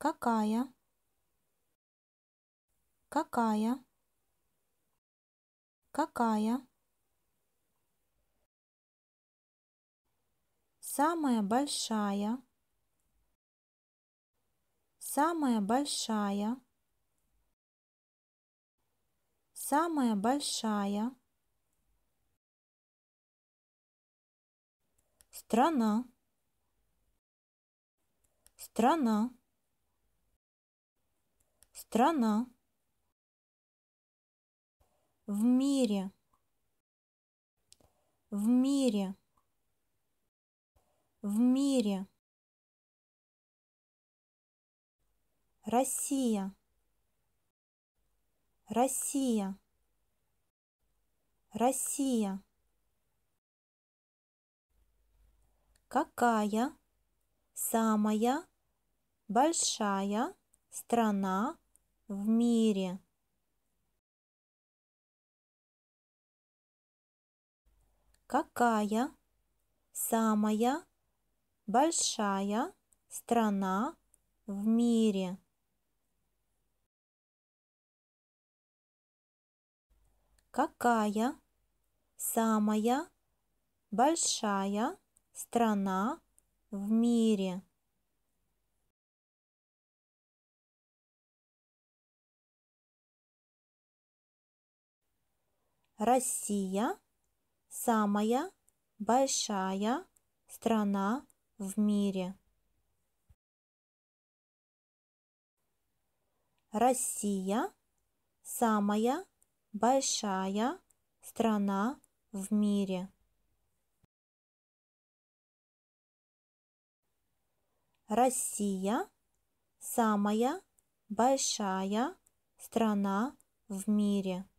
какая какая какая самая большая самая большая самая большая страна страна страна в мире в мире в мире Россия Россия Россия Какая самая большая страна в мире. Какая самая большая страна в мире? Какая самая большая страна в мире? Россия самая большая страна в мире. Россия самая большая страна в мире. Россия самая большая страна в мире.